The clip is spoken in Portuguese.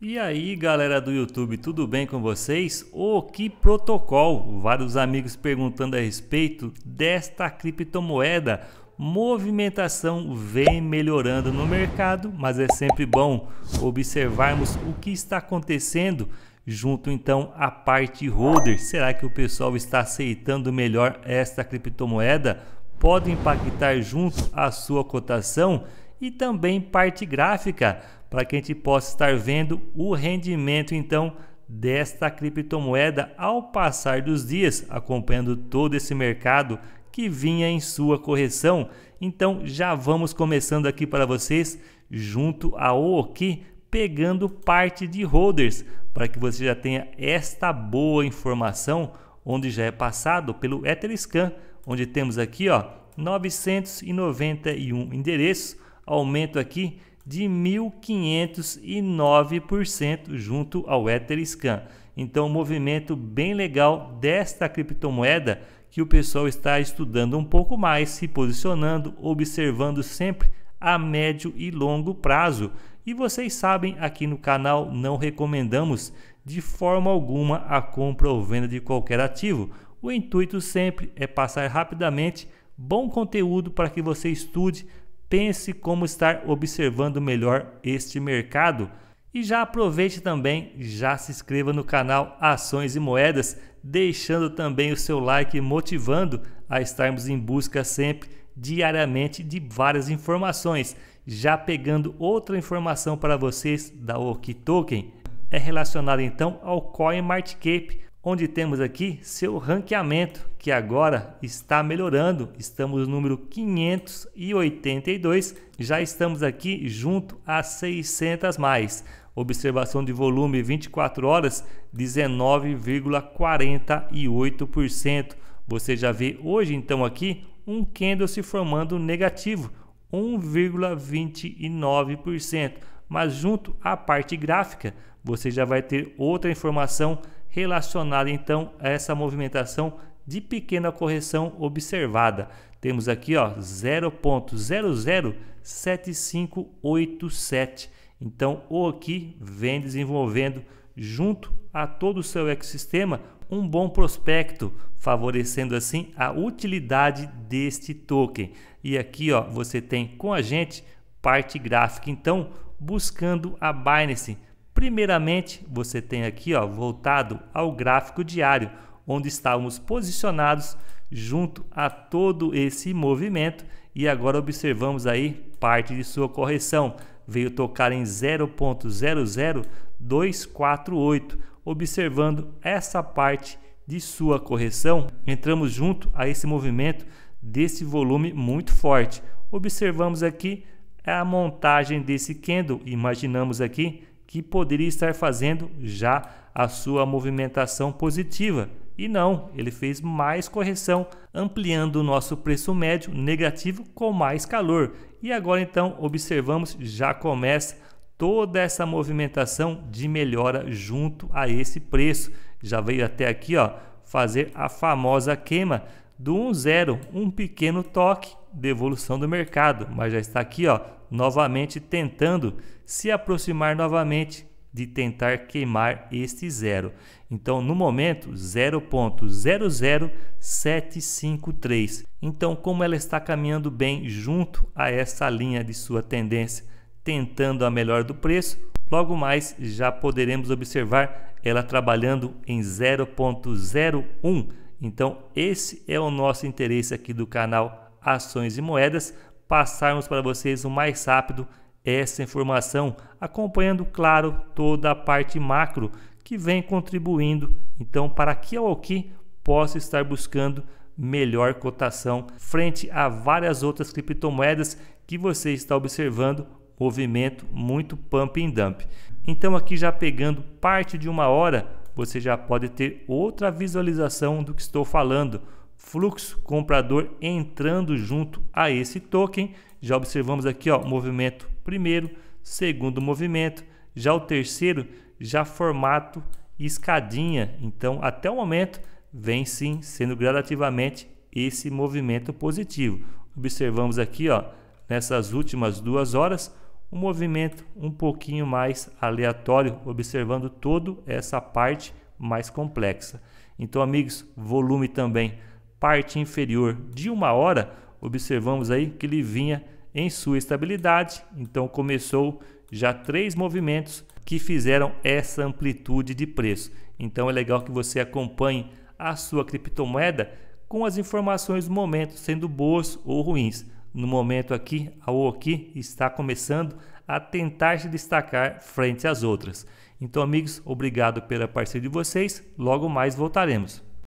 E aí galera do YouTube, tudo bem com vocês? O oh, que protocolo? Vários amigos perguntando a respeito desta criptomoeda. Movimentação vem melhorando no mercado, mas é sempre bom observarmos o que está acontecendo junto então à parte holder. Será que o pessoal está aceitando melhor esta criptomoeda? Pode impactar junto a sua cotação? e também parte gráfica, para que a gente possa estar vendo o rendimento então desta criptomoeda ao passar dos dias, acompanhando todo esse mercado que vinha em sua correção. Então já vamos começando aqui para vocês junto a Oki, pegando parte de holders, para que você já tenha esta boa informação, onde já é passado pelo Etherscan, onde temos aqui, ó, 991 endereços aumento aqui de 1.509% junto ao EtherScan. Então, um movimento bem legal desta criptomoeda que o pessoal está estudando um pouco mais, se posicionando, observando sempre a médio e longo prazo. E vocês sabem, aqui no canal não recomendamos de forma alguma a compra ou venda de qualquer ativo. O intuito sempre é passar rapidamente bom conteúdo para que você estude, pense como estar observando melhor este mercado. E já aproveite também, já se inscreva no canal Ações e Moedas, deixando também o seu like motivando a estarmos em busca sempre diariamente de várias informações. Já pegando outra informação para vocês da Oki Token, é relacionada então ao CoinMarketCap, onde temos aqui seu ranqueamento, que agora está melhorando. Estamos no número 582, já estamos aqui junto a 600 mais. Observação de volume 24 horas 19,48%. Você já vê hoje então aqui um candle se formando negativo, 1,29%. Mas junto à parte gráfica, você já vai ter outra informação relacionada então a essa movimentação de pequena correção observada. Temos aqui, ó, 0.007587. Então, o aqui vem desenvolvendo junto a todo o seu ecossistema um bom prospecto, favorecendo assim a utilidade deste token. E aqui, ó, você tem com a gente parte gráfica, então, buscando a Binance Primeiramente, você tem aqui, ó, voltado ao gráfico diário, onde estávamos posicionados junto a todo esse movimento e agora observamos aí parte de sua correção. Veio tocar em 0.00248, observando essa parte de sua correção, entramos junto a esse movimento desse volume muito forte. Observamos aqui a montagem desse candle, imaginamos aqui que poderia estar fazendo já a sua movimentação positiva. E não, ele fez mais correção, ampliando o nosso preço médio negativo com mais calor. E agora então observamos, já começa toda essa movimentação de melhora junto a esse preço. Já veio até aqui, ó, fazer a famosa queima do 1,0, um pequeno toque devolução do mercado, mas já está aqui, ó, novamente tentando se aproximar novamente de tentar queimar este zero. Então, no momento, 0.00753. Então, como ela está caminhando bem junto a essa linha de sua tendência, tentando a melhor do preço, logo mais já poderemos observar ela trabalhando em 0.01. Então, esse é o nosso interesse aqui do canal ações e moedas, passarmos para vocês o mais rápido essa informação, acompanhando, claro, toda a parte macro que vem contribuindo, então, para que ou que possa estar buscando melhor cotação frente a várias outras criptomoedas que você está observando movimento muito pump and dump. Então aqui já pegando parte de uma hora, você já pode ter outra visualização do que estou falando fluxo comprador entrando junto a esse token. Já observamos aqui, ó, movimento primeiro, segundo movimento, já o terceiro já formato escadinha. Então, até o momento vem sim sendo gradativamente esse movimento positivo. Observamos aqui, ó, nessas últimas duas horas, um movimento um pouquinho mais aleatório, observando toda essa parte mais complexa. Então, amigos, volume também parte inferior de uma hora, observamos aí que ele vinha em sua estabilidade, então começou já três movimentos que fizeram essa amplitude de preço. Então é legal que você acompanhe a sua criptomoeda com as informações do momento, sendo boas ou ruins. No momento aqui, a OKI está começando a tentar se destacar frente às outras. Então, amigos, obrigado pela parceria de vocês. Logo mais voltaremos.